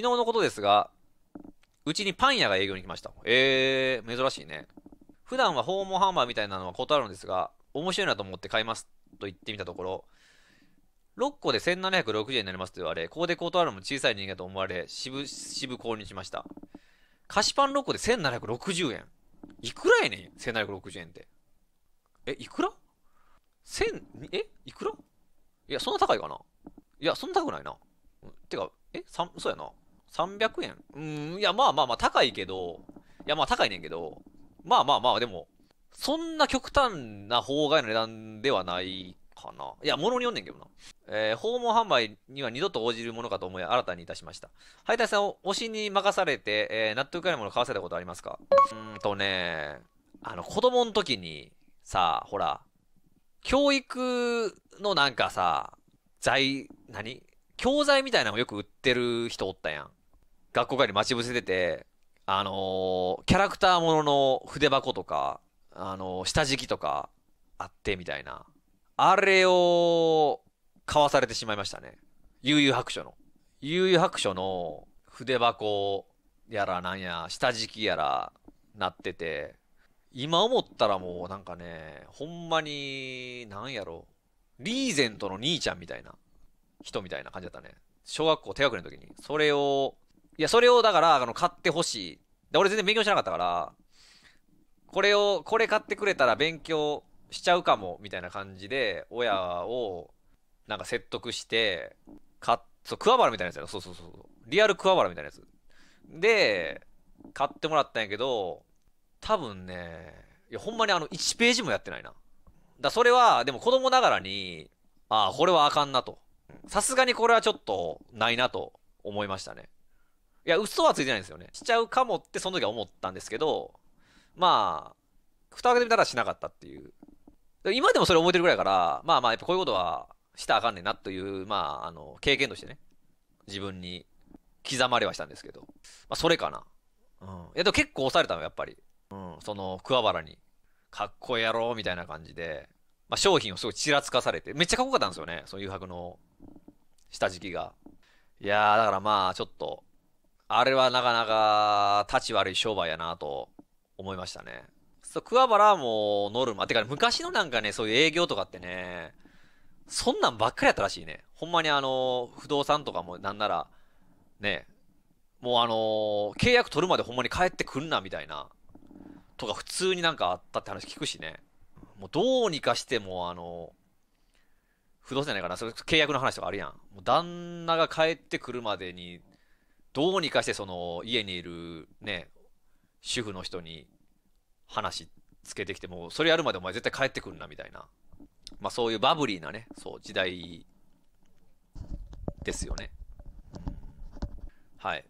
昨日のことですが、うちにパン屋が営業に来ました。えー、珍しいね。普段は訪問販売みたいなのは断るんですが、面白いなと思って買いますと言ってみたところ、6個で1760円になりますと言われ、ここで断るのも小さい人間と思われ、渋々購入しました。菓子パン6個で1760円。いくらやねん ?1760 円って。え、いくら千、えいくらいや、そんな高いかないや、そんな高くないな。てか、え、三、そうやな。300円うん、いや、まあまあまあ、高いけど、いや、まあ高いねんけど、まあまあまあ、でも、そんな極端な法外の値段ではないかな。いや、物によんねんけどな。えー、訪問販売には二度と応じるものかと思い、新たにいたしました。配達さん推しに任されて、えー、納得いかないもの買わせたことありますかうんとね、あの、子供の時に、さ、ほら、教育のなんかさ、な何教材みたいなのもよく売ってる人おったやん。学校帰り待ち伏せてて、あのー、キャラクターものの筆箱とか、あのー、下敷きとかあってみたいな。あれを、買わされてしまいましたね。悠々白書の。悠々白書の筆箱やらなんや、下敷きやらなってて、今思ったらもうなんかね、ほんまに、なんやろ、リーゼントの兄ちゃんみたいな人みたいな感じだったね。小学校低学年の時に。それをいや、それをだから、あの、買ってほしい。で、俺全然勉強しなかったから、これを、これ買ってくれたら勉強しちゃうかも、みたいな感じで、親を、なんか説得して、買っ、そう、桑原みたいなやつやろ。そうそうそう。リアル桑原みたいなやつ。で、買ってもらったんやけど、多分ね、いや、ほんまにあの、1ページもやってないな。だそれは、でも子供ながらに、ああ、これはあかんなと。さすがにこれはちょっと、ないなと思いましたね。いや、嘘はついてないんですよね。しちゃうかもってその時は思ったんですけど、まあ、蓋を開けてみたらしなかったっていう。今でもそれ覚えてるぐらいから、まあまあ、やっぱこういうことはしたらあかんねんなという、まあ、あの、経験としてね、自分に刻まれはしたんですけど、まあ、それかな。うん。いや、でも結構押されたの、やっぱり。うん、その、桑原に、かっこええやろ、みたいな感じで、まあ、商品をすごいちらつかされて、めっちゃかっこよかったんですよね、その誘白の下敷きが。いやー、だからまあ、ちょっと、あれはなかなか、立ち悪い商売やなと思いましたね。そう、桑原もノルマ。てか、昔のなんかね、そういう営業とかってね、そんなんばっかりやったらしいね。ほんまにあの、不動産とかもなんなら、ね、もうあの、契約取るまでほんまに帰ってくんなみたいな、とか普通になんかあったって話聞くしね。もうどうにかしてもあの、不動産じゃないかな、それ契約の話とかあるやん。もう旦那が帰ってくるまでにどうにかしてその家にいるね主婦の人に話つけてきてもそれやるまでお前絶対帰ってくんなみたいな、まあ、そういうバブリーなねそう時代ですよねはい